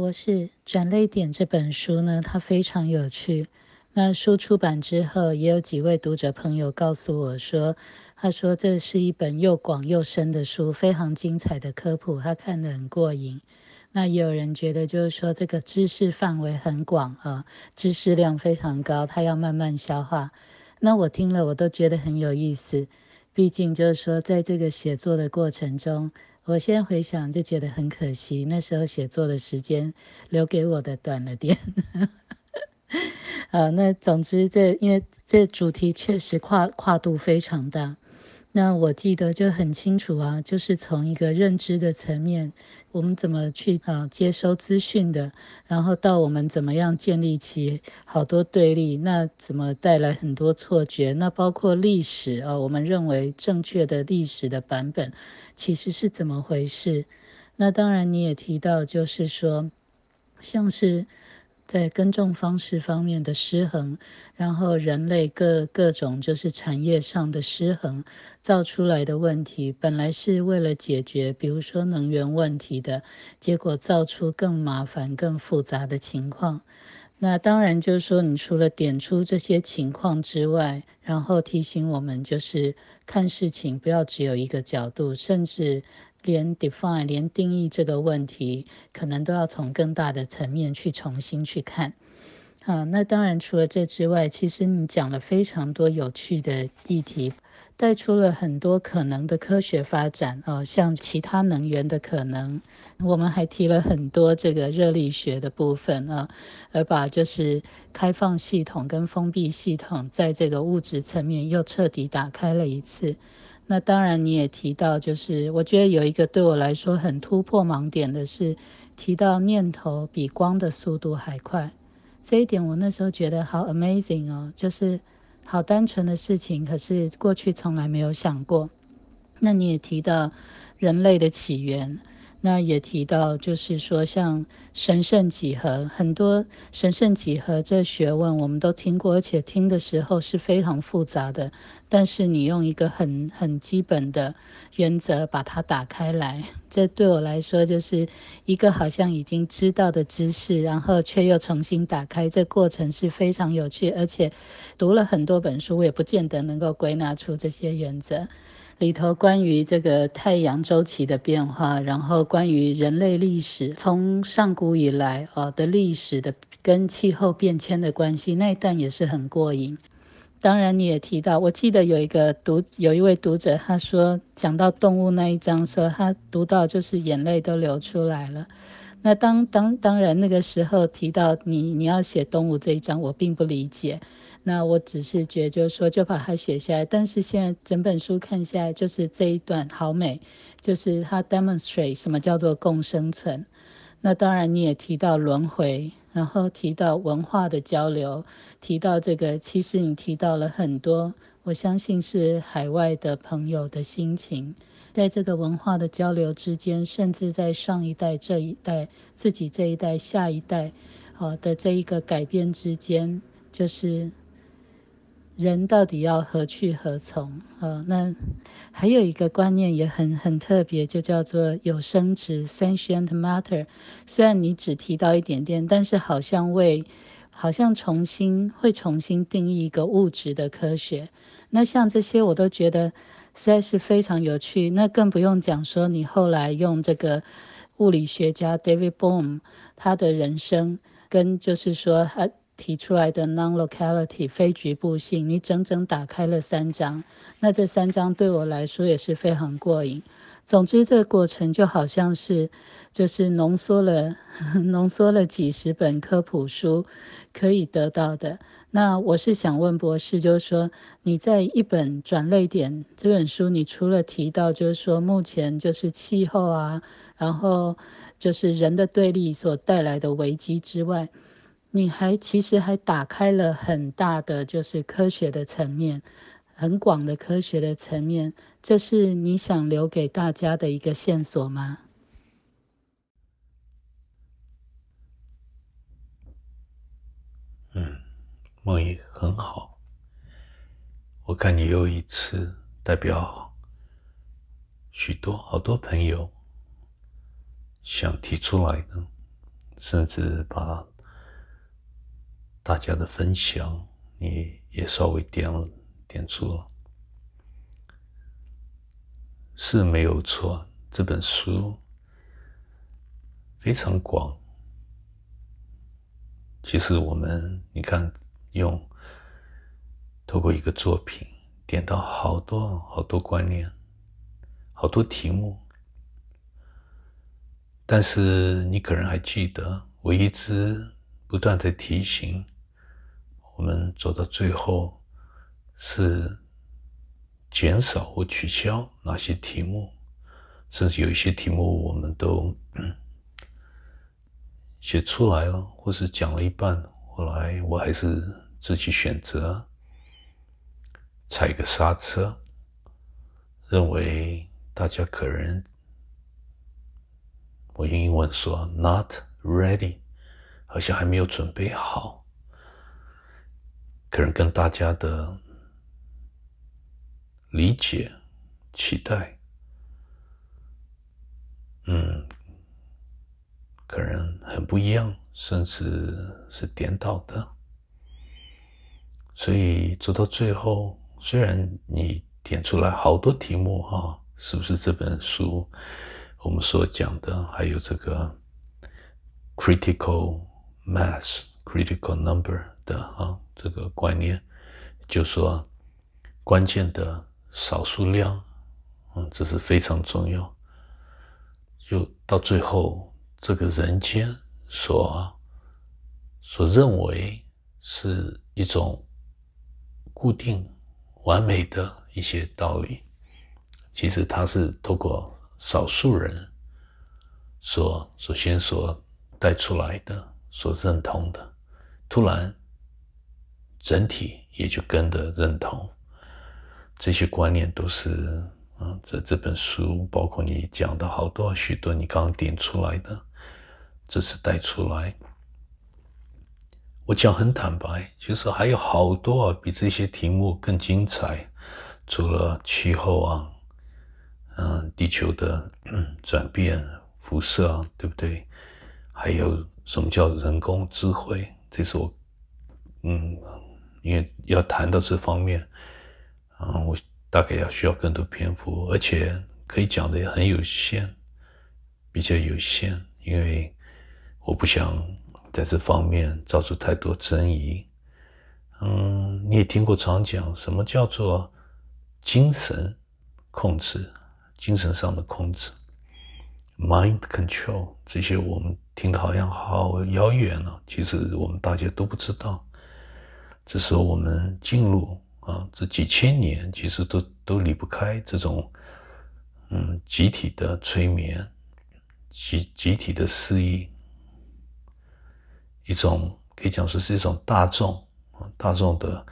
博士，《转泪点这本书呢，它非常有趣。那书出版之后，也有几位读者朋友告诉我说，他说这是一本又广又深的书，非常精彩的科普，他看得很过瘾。那也有人觉得，就是说这个知识范围很广啊，知识量非常高，他要慢慢消化。那我听了，我都觉得很有意思，毕竟就是说在这个写作的过程中。我现在回想就觉得很可惜，那时候写作的时间留给我的短了点。好，那总之这因为这主题确实跨跨度非常大，那我记得就很清楚啊，就是从一个认知的层面。我们怎么去啊接收资讯的？然后到我们怎么样建立起好多对立？那怎么带来很多错觉？那包括历史啊，我们认为正确的历史的版本，其实是怎么回事？那当然你也提到，就是说，像是。在耕种方式方面的失衡，然后人类各各种就是产业上的失衡造出来的问题，本来是为了解决，比如说能源问题的，结果造出更麻烦、更复杂的情况。那当然就是说，你除了点出这些情况之外，然后提醒我们就是看事情不要只有一个角度，甚至。连 define 连定义这个问题，可能都要从更大的层面去重新去看。啊，那当然除了这之外，其实你讲了非常多有趣的议题，带出了很多可能的科学发展哦，像其他能源的可能。我们还提了很多这个热力学的部分啊，而把就是开放系统跟封闭系统在这个物质层面又彻底打开了一次。那当然，你也提到，就是我觉得有一个对我来说很突破盲点的是，提到念头比光的速度还快这一点，我那时候觉得好 amazing 哦，就是好单纯的事情，可是过去从来没有想过。那你也提到人类的起源。那也提到，就是说，像神圣几何，很多神圣几何这学问我们都听过，而且听的时候是非常复杂的。但是你用一个很很基本的原则把它打开来，这对我来说就是一个好像已经知道的知识，然后却又重新打开，这过程是非常有趣。而且读了很多本书，也不见得能够归纳出这些原则。里头关于这个太阳周期的变化，然后关于人类历史从上古以来呃的历史的跟气候变迁的关系，那一段也是很过瘾。当然你也提到，我记得有一个读有一位读者，他说讲到动物那一章，说他读到就是眼泪都流出来了。那当当当然那个时候提到你你要写动物这一章，我并不理解。那我只是觉，就是说，就把它写下来。但是现在整本书看下来，就是这一段好美，就是它 demonstrate 什么叫做共生存。那当然你也提到轮回，然后提到文化的交流，提到这个，其实你提到了很多。我相信是海外的朋友的心情，在这个文化的交流之间，甚至在上一代、这一代、自己这一代、下一代，好的这一个改变之间，就是。人到底要何去何从？呃，那还有一个观念也很很特别，就叫做有生殖 s e n t i e n t matter）。虽然你只提到一点点，但是好像为，好像重新会重新定义一个物质的科学。那像这些我都觉得实在是非常有趣。那更不用讲说你后来用这个物理学家 David Bohm，他的人生跟就是说呃，提出来的 non locality 非局部性，你整整打开了三章，那这三章对我来说也是非常过瘾。总之，这个过程就好像是就是浓缩了 浓缩了几十本科普书可以得到的。那我是想问博士，就是说你在一本转类点这本书，你除了提到就是说目前就是气候啊，然后就是人的对立所带来的危机之外，你还其实还打开了很大的，就是科学的层面，很广的科学的层面，这是你想留给大家的一个线索吗？嗯，梦也很好，我看你又一次代表许多好多朋友想提出来呢，甚至把。大家的分享，你也稍微点了点出，是没有错。这本书非常广，其实我们你看，用透过一个作品，点到好多好多观念，好多题目。但是你可能还记得，我一直。不断的提醒我们走到最后是减少或取消哪些题目，甚至有一些题目我们都写出来了，或是讲了一半，后来我还是自己选择踩个刹车，认为大家可能我用英文说 “Not ready”。好像还没有准备好，可能跟大家的理解、期待，嗯，可能很不一样，甚至是颠倒的。所以走到最后，虽然你点出来好多题目哈，是不是这本书我们所讲的，还有这个 critical。mass critical number 的啊，这个观念，就说关键的少数量，嗯，这是非常重要。就到最后，这个人间所所认为是一种固定完美的一些道理，其实它是透过少数人所首先所带出来的。所认同的，突然，整体也就跟着认同。这些观念都是啊，这这本书包括你讲的好多许多，你刚刚点出来的，这是带出来。我讲很坦白，就是还有好多啊，比这些题目更精彩，除了气候啊，嗯，地球的 转变、辐射啊，对不对？还有。什么叫人工智慧？这是我，嗯，因为要谈到这方面，啊，我大概要需要更多篇幅，而且可以讲的也很有限，比较有限，因为我不想在这方面造出太多争议。嗯，你也听过常讲什么叫做精神控制、精神上的控制、mind control 这些我们。听的好像好遥远了，其实我们大家都不知道。这时候我们进入啊，这几千年其实都都离不开这种，嗯，集体的催眠，集集体的适应，一种可以讲说是一种大众，大众的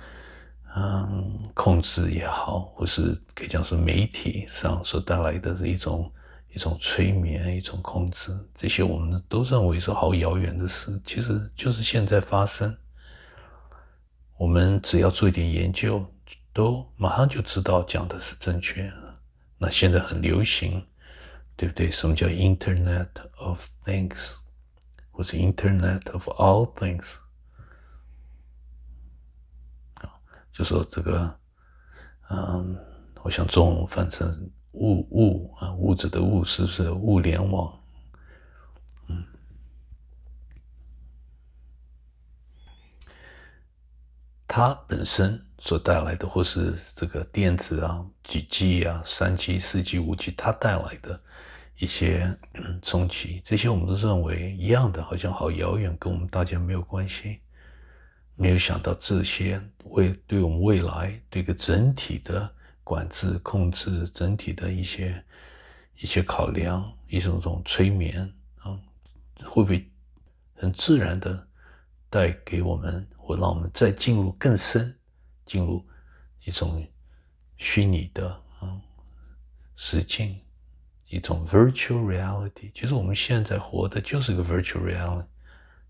嗯控制也好，或是可以讲说媒体上所带来的一种。一种催眠，一种控制，这些我们都认为是好遥远的事，其实就是现在发生。我们只要做一点研究，都马上就知道讲的是正确。那现在很流行，对不对？什么叫 Internet of Things？或者 Internet of All Things？就说这个，嗯，我想中午反正。物物啊，物质的物是不是物联网？嗯，它本身所带来的，或是这个电子啊、几 G 啊、三 G、四 G、五 G，它带来的一些冲击，这些我们都认为一样的，好像好遥远，跟我们大家没有关系，没有想到这些为对我们未来，对个整体的。管制、控制整体的一些一些考量，一种种催眠，嗯，会不会很自然的带给我们，或让我们再进入更深，进入一种虚拟的嗯实境，一种 virtual reality。其实我们现在活的就是个 virtual reality，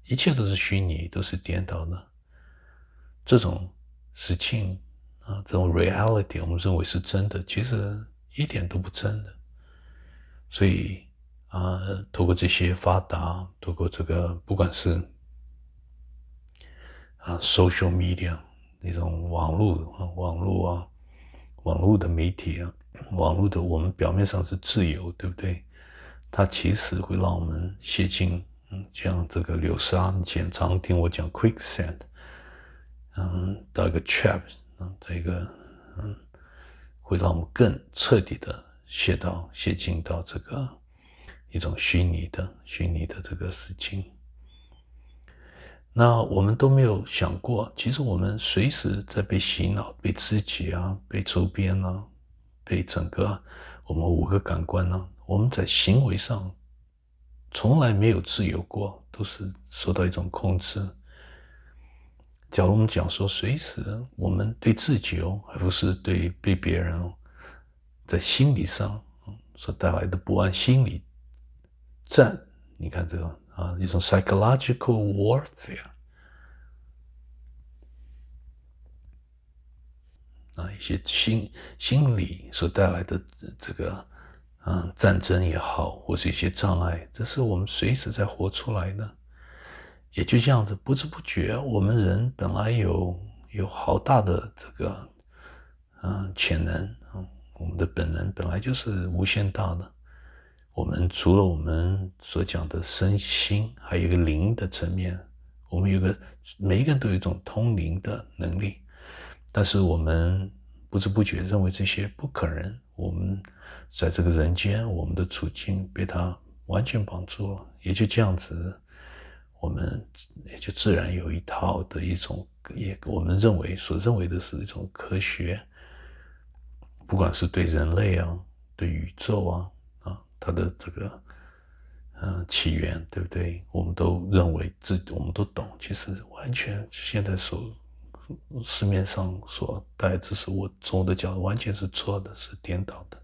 一切都是虚拟，都是颠倒的，这种实境。啊，这种 reality 我们认为是真的，其实一点都不真的。所以，啊，透过这些发达，透过这个，不管是啊 social media 那种网络啊，网络啊，网络的媒体啊，网络的，我们表面上是自由，对不对？它其实会让我们陷进，嗯，像这个流沙，你前常听我讲 quicksand，嗯，打个 trap。嗯，这个嗯，会让我们更彻底的陷到陷进到这个一种虚拟的虚拟的这个事情。那我们都没有想过，其实我们随时在被洗脑、被刺激啊、被周边啊、被整个我们五个感官啊，我们在行为上从来没有自由过，都是受到一种控制。假如我们讲说，随时我们对自己哦，而不是对被别人哦，在心理上所带来的不安、心理战，你看这个啊，一种 psychological warfare 啊，一些心心理所带来的这个嗯战争也好，或是一些障碍，这是我们随时在活出来的。也就这样子，不知不觉，我们人本来有有好大的这个，嗯，潜能，嗯，我们的本能本来就是无限大的。我们除了我们所讲的身心，还有一个灵的层面，我们有个每一个人都有一种通灵的能力，但是我们不知不觉认为这些不可能。我们在这个人间，我们的处境被它完全绑住，也就这样子。我们也就自然有一套的一种，也我们认为所认为的是一种科学，不管是对人类啊，对宇宙啊，啊，它的这个嗯起源，对不对？我们都认为自，我们都懂。其实完全现在所市面上所带知识，我从我的角度完全是错的，是颠倒的。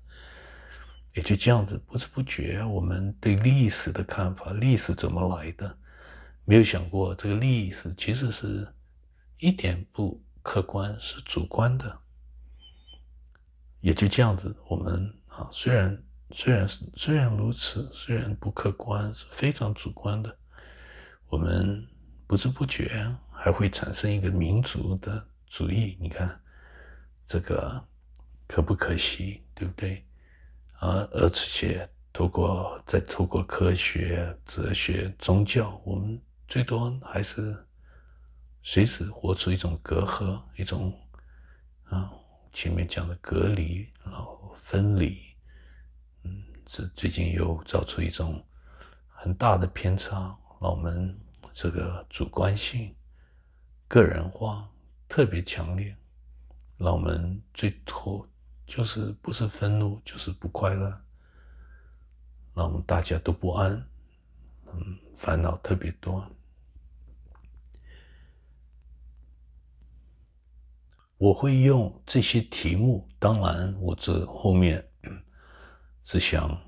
也就这样子，不知不觉我们对历史的看法，历史怎么来的？没有想过这个利益是，其实是，一点不客观，是主观的。也就这样子，我们啊，虽然虽然虽然如此，虽然不客观，是非常主观的。我们不知不觉还会产生一个民族的主义。你看，这个可不可惜？对不对？啊，而且透过再透过科学、哲学、宗教，我们。最多还是随时活出一种隔阂，一种啊前面讲的隔离，然后分离，嗯，这最近又造出一种很大的偏差，让我们这个主观性、个人化特别强烈，让我们最后就是不是愤怒就是不快乐，让我们大家都不安。嗯，烦恼特别多。我会用这些题目，当然我这后面是想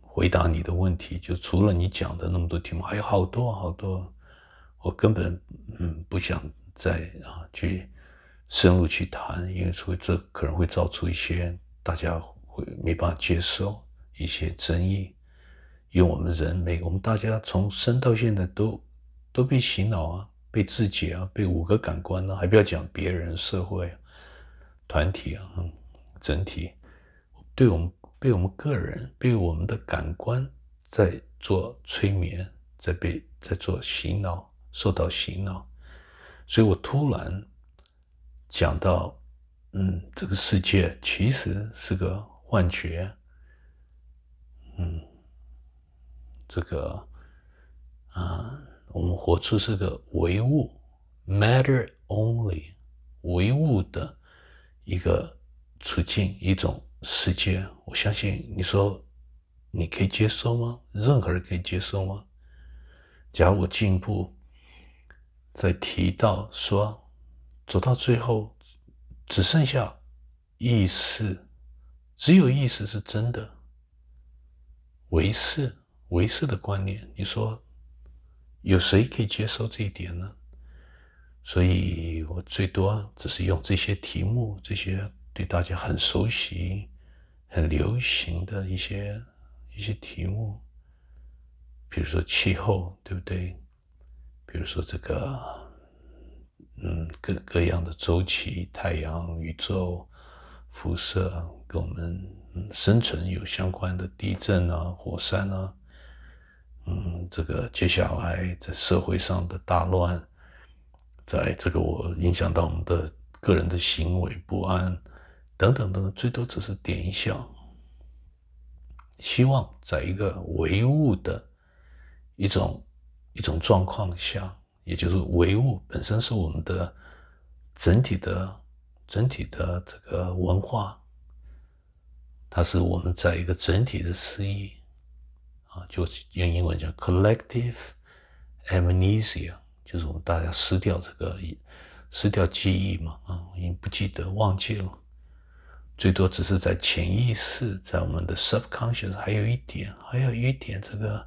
回答你的问题。就除了你讲的那么多题目，还有好多好多，我根本嗯不想再啊去深入去谈，因为说这可能会造出一些大家会没办法接受一些争议。因为我们人，每个我们大家从生到现在都都被洗脑啊，被自己啊，被五个感官啊，还不要讲别人、社会、团体、啊，整体，对我们被我们个人、被我们的感官在做催眠，在被在做洗脑，受到洗脑，所以我突然讲到，嗯，这个世界其实是个幻觉，嗯。这个，啊，我们活出这个唯物 （matter only） 唯物的一个处境、一种世界，我相信你说你可以接受吗？任何人可以接受吗？假如我进一步再提到说，走到最后只剩下意识，只有意识是真的，唯识。维氏的观念，你说有谁可以接受这一点呢？所以我最多只是用这些题目，这些对大家很熟悉、很流行的一些一些题目，比如说气候，对不对？比如说这个，嗯，各各样的周期、太阳、宇宙、辐射，跟我们生存有相关的地震啊、火山啊。嗯，这个接下来在社会上的大乱，在这个我影响到我们的个人的行为不安等等等等，最多只是点一下。希望在一个唯物的一种一种状况下，也就是唯物本身是我们的整体的、整体的这个文化，它是我们在一个整体的诗意。啊，就是用英文叫 c o l l e c t i v e amnesia，就是我们大家失掉这个失掉记忆嘛，啊，已经不记得忘记了，最多只是在潜意识，在我们的 subconscious，还有一点，还有一点这个，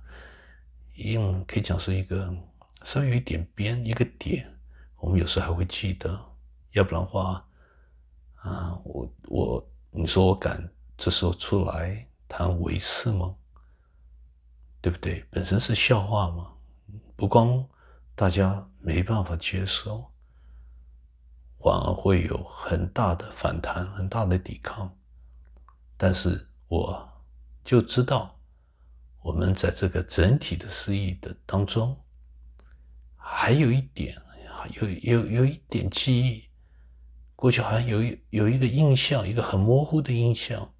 用可以讲是一个稍微有一点边一个点，我们有时候还会记得，要不然话，啊，我我你说我敢这时候出来谈维事吗？对不对？本身是笑话嘛，不光大家没办法接受，反而会有很大的反弹，很大的抵抗。但是我就知道，我们在这个整体的失忆的当中，还有一点，有有有一点记忆，过去好像有有一个印象，一个很模糊的印象，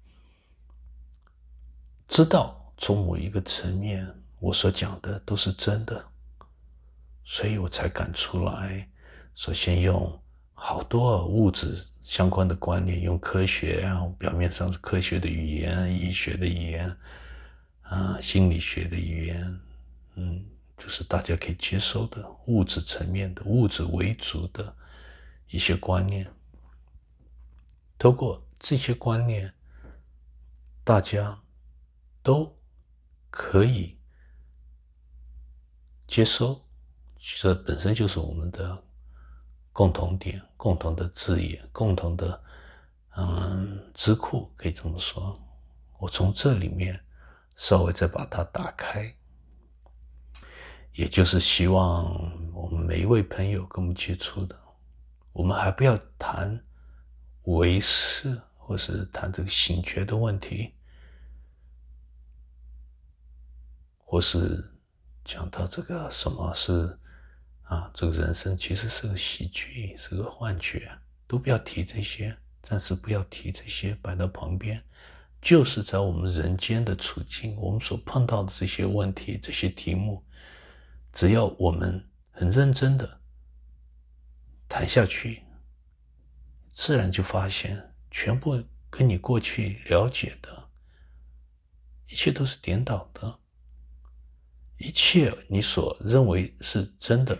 知道。从某一个层面，我所讲的都是真的，所以我才敢出来。首先用好多物质相关的观念，用科学啊，表面上是科学的语言、医学的语言，啊，心理学的语言，嗯，就是大家可以接受的物质层面的物质为主的一些观念。通过这些观念，大家都。可以接收，这本身就是我们的共同点、共同的字眼、共同的嗯智库，可以这么说。我从这里面稍微再把它打开，也就是希望我们每一位朋友跟我们接触的，我们还不要谈维世或是谈这个醒觉的问题。或是讲到这个什么是啊，这个人生其实是个喜剧，是个幻觉，都不要提这些，暂时不要提这些，摆到旁边。就是在我们人间的处境，我们所碰到的这些问题、这些题目，只要我们很认真的谈下去，自然就发现，全部跟你过去了解的一切都是颠倒的。一切你所认为是真的，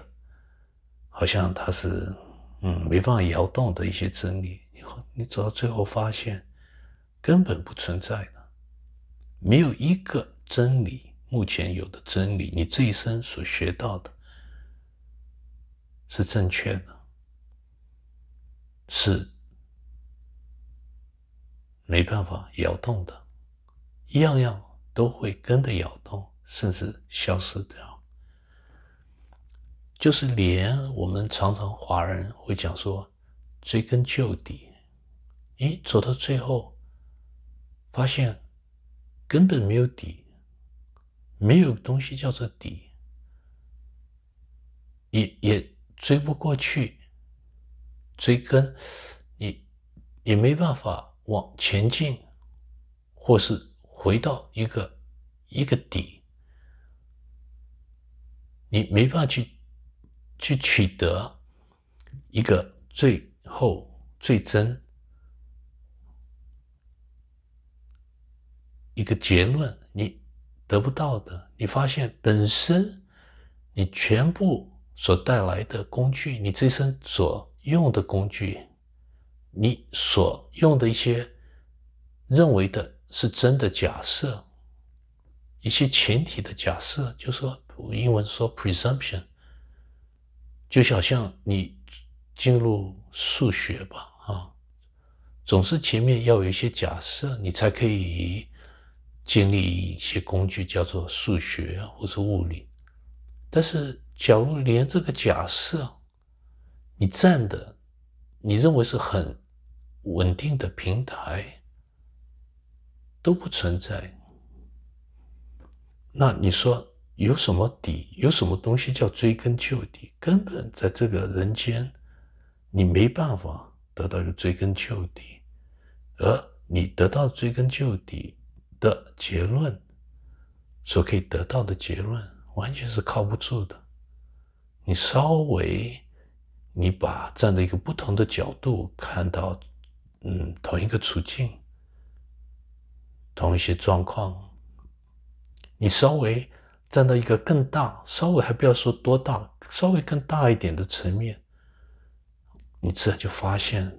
好像它是，嗯，没办法摇动的一些真理。你你走到最后发现，根本不存在的。没有一个真理，目前有的真理，你这一生所学到的，是正确的，是没办法摇动的，一样样都会跟着摇动。甚至消失掉，就是连我们常常华人会讲说，追根究底，咦，走到最后，发现根本没有底，没有东西叫做底，也也追不过去，追根也也没办法往前进，或是回到一个一个底。你没办法去去取得一个最后最真一个结论，你得不到的。你发现本身你全部所带来的工具，你自身所用的工具，你所用的一些认为的是真的假设，一些前提的假设，就说。英文说 presumption，就好像你进入数学吧，啊，总是前面要有一些假设，你才可以建立一些工具，叫做数学或者物理。但是，假如连这个假设你站的，你认为是很稳定的平台都不存在，那你说？有什么底？有什么东西叫追根究底？根本在这个人间，你没办法得到一个追根究底，而你得到追根究底的结论，所可以得到的结论完全是靠不住的。你稍微，你把站在一个不同的角度看到，嗯，同一个处境，同一些状况，你稍微。站到一个更大，稍微还不要说多大，稍微更大一点的层面，你自然就发现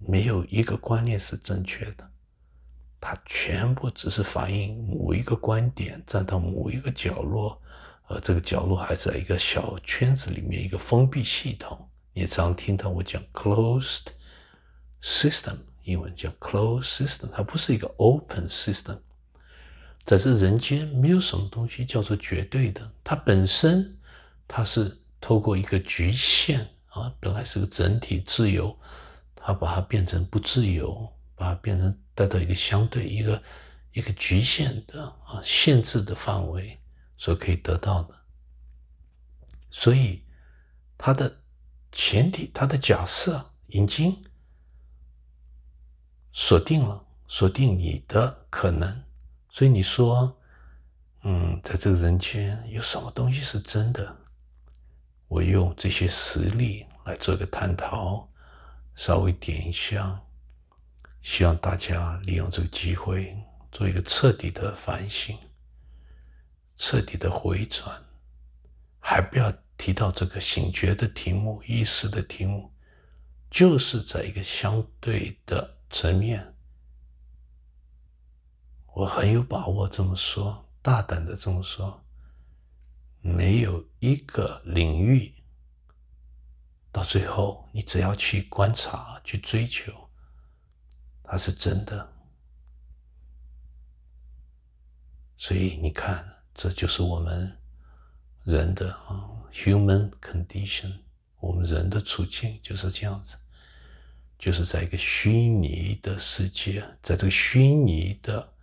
没有一个观念是正确的，它全部只是反映某一个观点，站到某一个角落，呃，这个角落还是在一个小圈子里面，一个封闭系统。你常听到我讲 closed system，英文叫 closed system，它不是一个 open system。在这人间，没有什么东西叫做绝对的。它本身，它是透过一个局限啊，本来是个整体自由，它把它变成不自由，把它变成带到一个相对、一个一个局限的啊限制的范围所可以得到的。所以，它的前提、它的假设、已经锁定了，锁定你的可能。所以你说，嗯，在这个人间有什么东西是真的？我用这些实例来做一个探讨，稍微点一下，希望大家利用这个机会做一个彻底的反省，彻底的回转，还不要提到这个醒觉的题目、意识的题目，就是在一个相对的层面。我很有把握这么说，大胆的这么说，没有一个领域，到最后你只要去观察、去追求，它是真的。所以你看，这就是我们人的啊 human condition，我们人的处境就是这样子，就是在一个虚拟的世界，在这个虚拟的。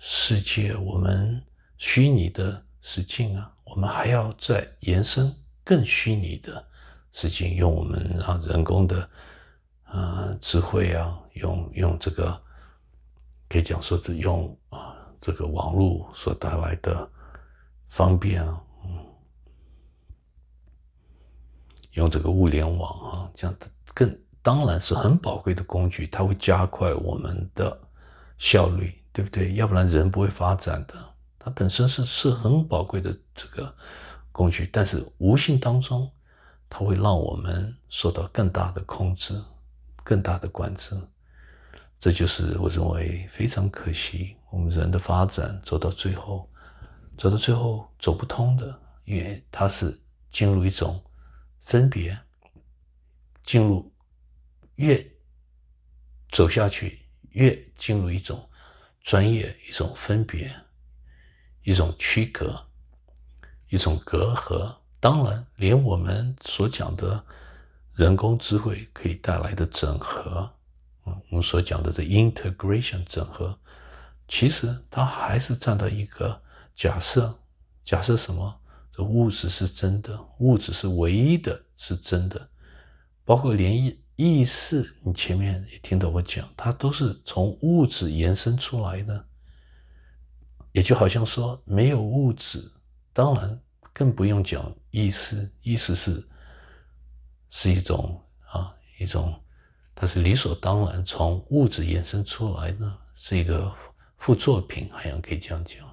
世界，我们虚拟的世界啊，我们还要再延伸更虚拟的世界。用我们啊人工的，啊智慧啊，用用这个，可以讲说是用啊，这个网络所带来的方便啊，嗯，用这个物联网啊，这样更当然是很宝贵的工具，它会加快我们的效率。对不对？要不然人不会发展的。它本身是是很宝贵的这个工具，但是无形当中它会让我们受到更大的控制、更大的管制。这就是我认为非常可惜，我们人的发展走到最后，走到最后走不通的，因为它是进入一种分别，进入越走下去越进入一种。专业一种分别，一种区隔，一种隔阂。当然，连我们所讲的人工智慧可以带来的整合，嗯，我们所讲的这 integration 整合，其实它还是站在一个假设，假设什么？这物质是真的，物质是唯一的是真的，包括连。意识，你前面也听到我讲，它都是从物质延伸出来的，也就好像说，没有物质，当然更不用讲意识。意识是是一种啊，一种它是理所当然从物质延伸出来的，是一个副作品，好像可以这样讲，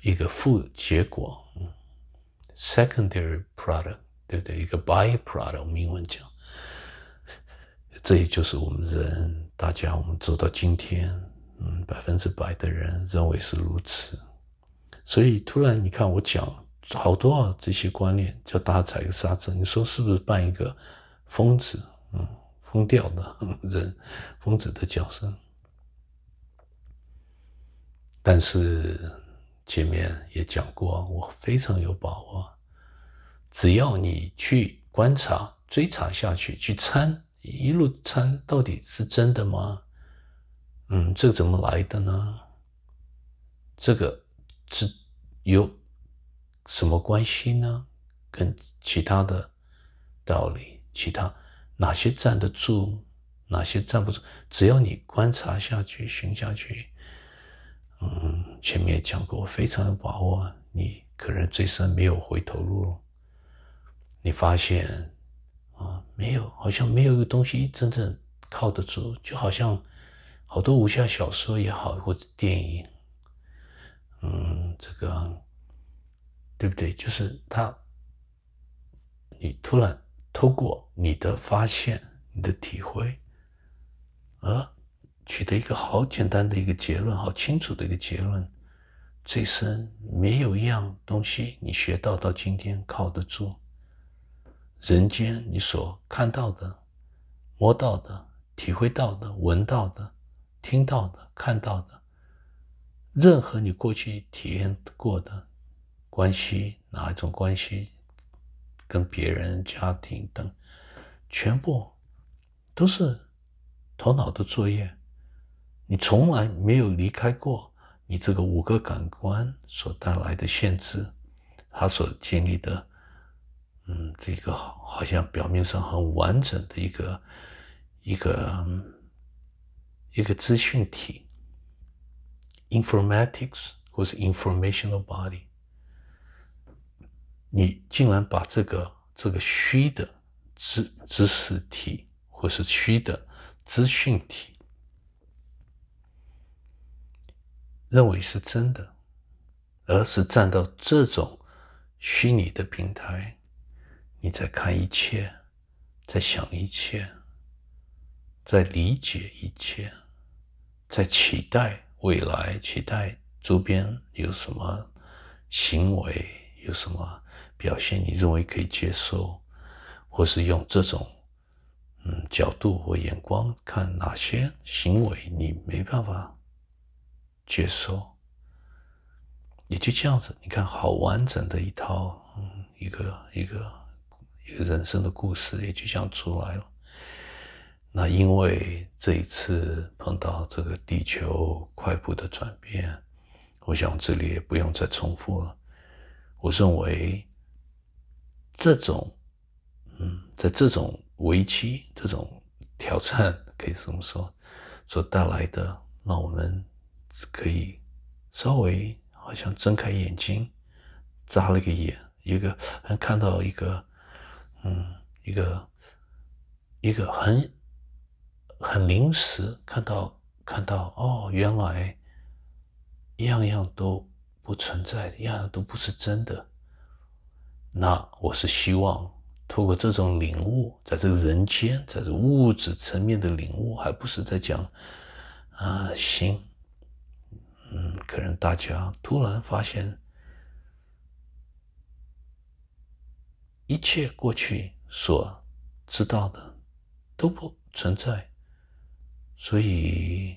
一个副结果，嗯，secondary product，对不对？一个 byproduct，英文讲。这也就是我们人，大家我们走到今天，嗯，百分之百的人认为是如此，所以突然你看我讲好多啊这些观念，叫大踩个刹车，你说是不是办一个疯子？嗯，疯掉的 人，疯子的叫声。但是前面也讲过，我非常有把握，只要你去观察、追查下去、去参。一路参到底是真的吗？嗯，这怎么来的呢？这个是有什么关系呢？跟其他的道理，其他哪些站得住，哪些站不住？只要你观察下去，寻下去，嗯，前面也讲过，我非常有把握，你可能最生没有回头路，你发现。啊，没有，好像没有一个东西真正靠得住，就好像好多武侠小说也好，或者电影，嗯，这个对不对？就是他，你突然透过你的发现、你的体会，呃，取得一个好简单的一个结论，好清楚的一个结论，这生没有一样东西你学到到今天靠得住。人间，你所看到的、摸到的、体会到的、闻到的、听到的、看到的，任何你过去体验过的关系，哪一种关系，跟别人、家庭等，全部都是头脑的作业。你从来没有离开过你这个五个感官所带来的限制，它所经历的。嗯，这个好像表面上很完整的一个一个一个资讯体 （informatics） 或是 informational body，你竟然把这个这个虚的知知识体或是虚的资讯体认为是真的，而是站到这种虚拟的平台。你在看一切，在想一切，在理解一切，在期待未来，期待周边有什么行为，有什么表现，你认为可以接受，或是用这种嗯角度或眼光看哪些行为你没办法接受，也就这样子，你看好完整的一套，嗯，一个一个。人生的故事也就这样出来了。那因为这一次碰到这个地球快步的转变，我想这里也不用再重复了。我认为，这种，嗯，在这种危机、这种挑战，可以这么说，所带来的，让我们可以稍微好像睁开眼睛，眨了个眼，一个看到一个。嗯，一个一个很很临时看到看到哦，原来样样都不存在，样样都不是真的。那我是希望通过这种领悟，在这个人间，在这物质层面的领悟，还不是在讲啊心。嗯，可能大家突然发现。一切过去所知道的都不存在，所以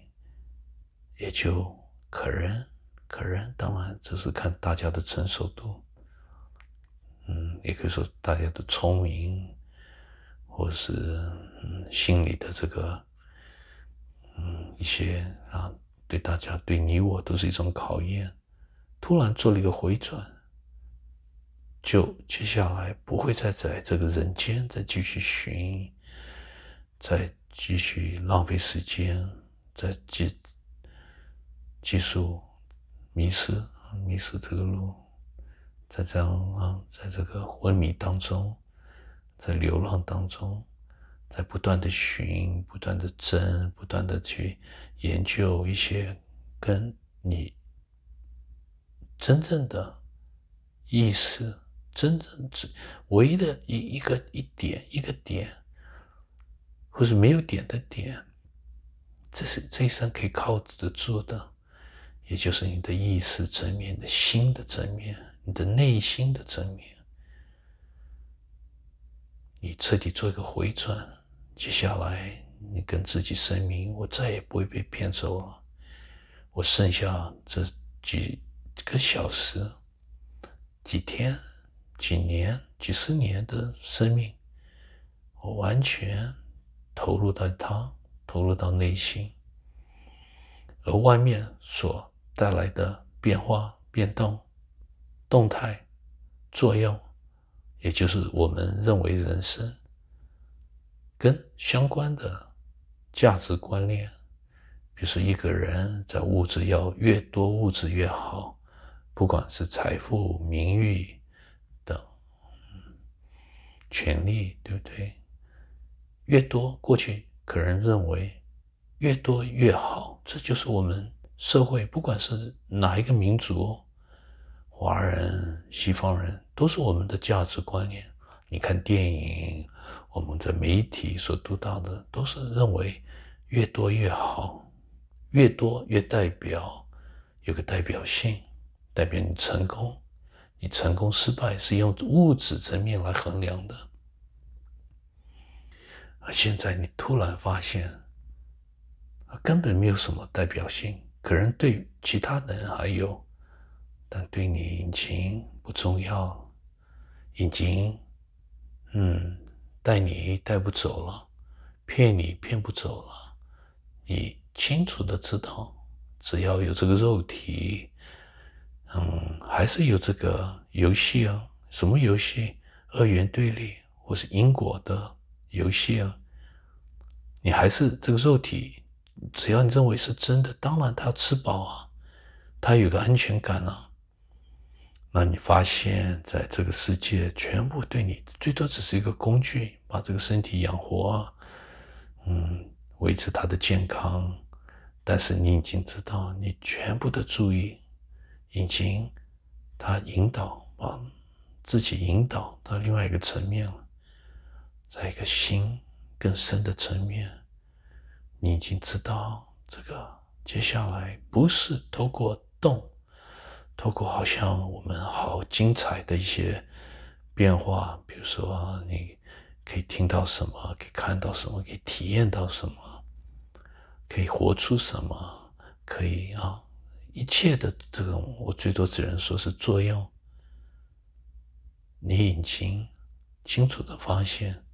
也就可人可人。当然，这是看大家的成熟度，嗯，也可以说大家的聪明，或是心里的这个，嗯，一些啊，对大家对你我都是一种考验。突然做了一个回转。就接下来不会再在这个人间再继续寻，再继续浪费时间，再继继续迷失，迷失这个路，在这样啊，在这个昏迷当中，在流浪当中，在不断的寻，不断的争，不断的去研究一些跟你真正的意识。真正只唯一的一一个一点一个点，或是没有点的点，这是这一生可以靠得住的，也就是你的意识正面的、心的正面、你的内心的正面，你彻底做一个回转。接下来，你跟自己声明：我再也不会被骗走了。我剩下这几个小时、几天。几年、几十年的生命，我完全投入到他，投入到内心，而外面所带来的变化、变动、动态作用，也就是我们认为人生跟相关的价值观念，比如说一个人在物质要越多物质越好，不管是财富、名誉。权利对不对？越多，过去可能认为越多越好，这就是我们社会，不管是哪一个民族，华人、西方人，都是我们的价值观念。你看电影，我们在媒体所读到的，都是认为越多越好，越多越代表有个代表性，代表你成功。你成功失败是用物质层面来衡量的，而现在你突然发现，根本没有什么代表性。可能对其他人还有，但对你已经不重要，已经，嗯，带你带不走了，骗你骗不走了。你清楚的知道，只要有这个肉体。嗯，还是有这个游戏啊，什么游戏？二元对立，或是因果的游戏啊？你还是这个肉体，只要你认为是真的，当然他要吃饱啊，他有个安全感啊。那你发现在这个世界，全部对你最多只是一个工具，把这个身体养活，嗯，维持他的健康。但是你已经知道，你全部的注意。已经，他引导把自己引导到另外一个层面了，在一个心更深的层面，你已经知道这个接下来不是透过动，透过好像我们好精彩的一些变化，比如说你可以听到什么，可以看到什么，可以体验到什么，可以活出什么，可以啊。一切的这种，我最多只能说是作用。你已经清楚的发现，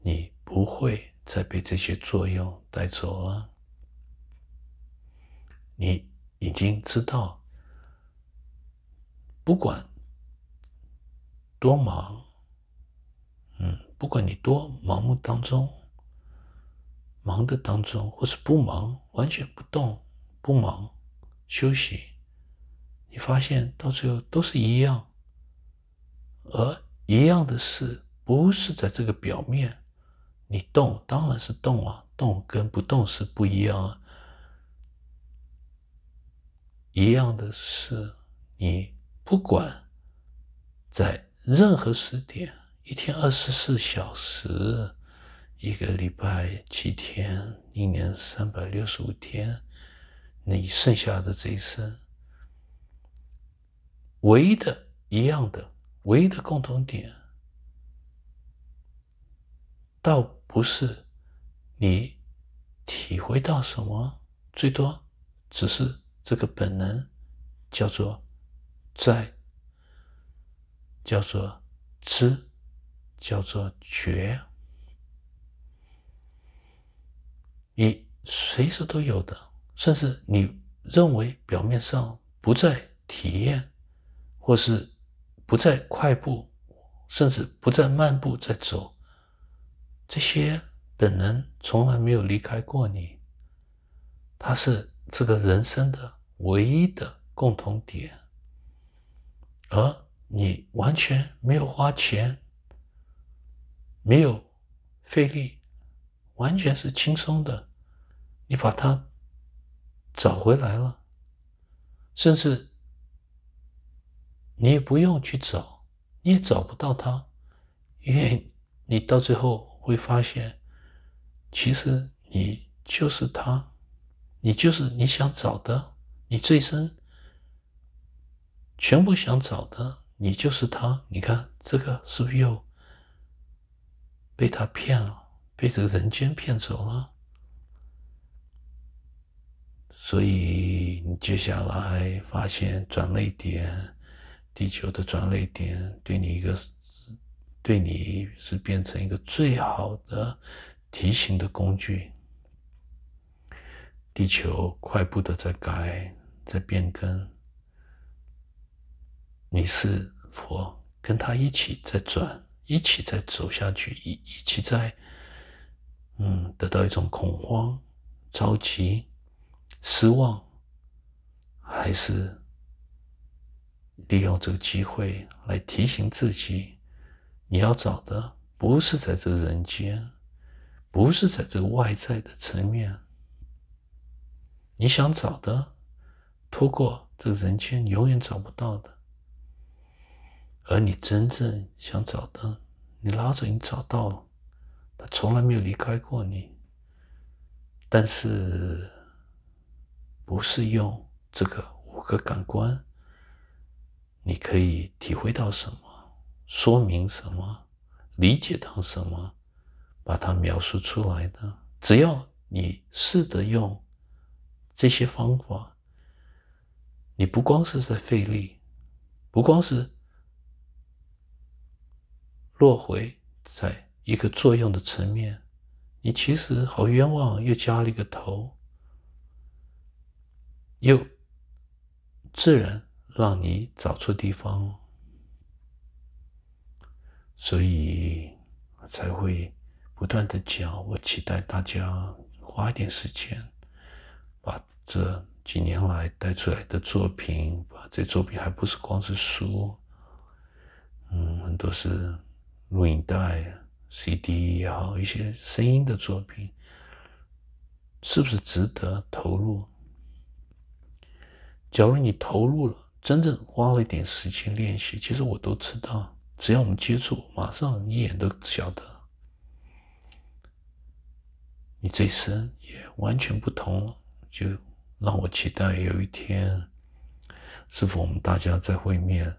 你不会再被这些作用带走了。你已经知道，不管多忙，嗯，不管你多盲目当中、忙的当中，或是不忙，完全不动，不忙。休息，你发现到最后都是一样，而一样的事不是在这个表面。你动当然是动啊，动跟不动是不一样啊。一样的是，你不管在任何时点，一天二十四小时，一个礼拜七天，一年三百六十五天。你剩下的这一生，唯一的、一样的、唯一的共同点，倒不是你体会到什么，最多只是这个本能，叫做在，叫做知，叫做觉，你随时都有的。甚至你认为表面上不再体验，或是不再快步，甚至不再慢步在走，这些本能从来没有离开过你，它是这个人生的唯一的共同点，而你完全没有花钱，没有费力，完全是轻松的，你把它。找回来了，甚至你也不用去找，你也找不到他，因为你到最后会发现，其实你就是他，你就是你想找的，你这一生全部想找的，你就是他。你看这个是不是又被他骗了，被这个人间骗走了？所以你接下来发现转泪点，地球的转泪点对你一个，对你是变成一个最好的提醒的工具。地球快步的在改，在变更，你是佛，跟他一起在转，一起在走下去，一一起在，嗯，得到一种恐慌、着急。失望，还是利用这个机会来提醒自己：，你要找的不是在这个人间，不是在这个外在的层面。你想找的，透过这个人间，永远找不到的。而你真正想找的，你拉着你找到了，他从来没有离开过你，但是。不是用这个五个感官，你可以体会到什么，说明什么，理解到什么，把它描述出来的。只要你试着用这些方法，你不光是在费力，不光是落回在一个作用的层面，你其实好冤枉，又加了一个头。又自然让你找错地方，所以才会不断的讲。我期待大家花一点时间，把这几年来带出来的作品，把这作品还不是光是书，嗯，很多是录影带、CD 也好，一些声音的作品，是不是值得投入？假如你投入了，真正花了一点时间练习，其实我都知道。只要我们接触，马上你眼都晓得，你这一生也完全不同。就让我期待有一天，是否我们大家在会面，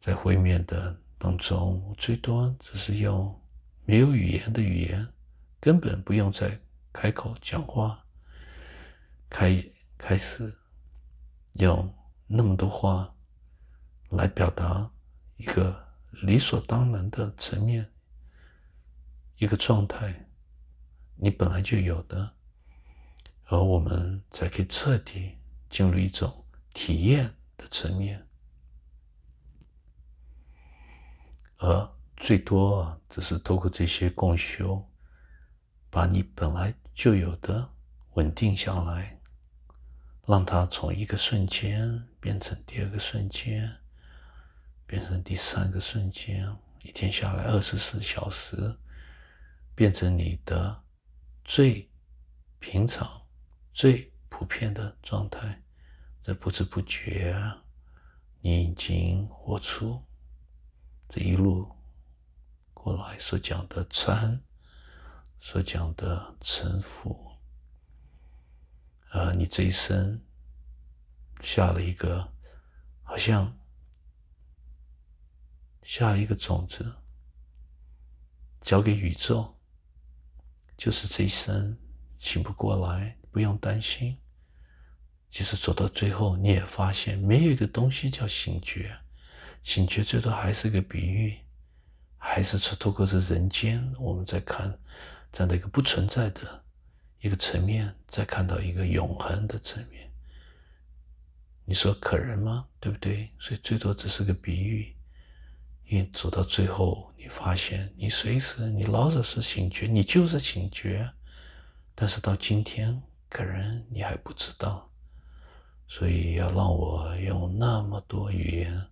在会面的当中，最多只是用没有语言的语言，根本不用再开口讲话，开。开始用那么多话来表达一个理所当然的层面，一个状态，你本来就有的，而我们才可以彻底进入一种体验的层面，而最多只是透过这些共修，把你本来就有的稳定下来。让它从一个瞬间变成第二个瞬间，变成第三个瞬间，一天下来二十四小时，变成你的最平常、最普遍的状态，在不知不觉，你已经活出这一路过来所讲的参，所讲的沉浮。呃，你这一生下了一个，好像下了一个种子，交给宇宙，就是这一生醒不过来，不用担心。其实走到最后，你也发现没有一个东西叫醒觉，醒觉最多还是个比喻，还是透过这人间，我们在看这样的一个不存在的。一个层面，再看到一个永恒的层面，你说可人吗？对不对？所以最多只是个比喻。因为走到最后，你发现你随时你老早是醒觉，你就是醒觉，但是到今天可人你还不知道，所以要让我用那么多语言、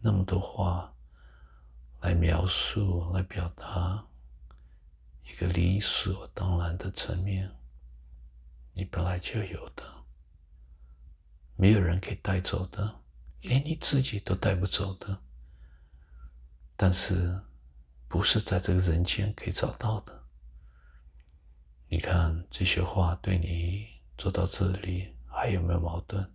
那么多话来描述、来表达。一个理所当然的层面，你本来就有的，没有人可以带走的，连你自己都带不走的。但是，不是在这个人间可以找到的。你看这些话对你做到这里还有没有矛盾？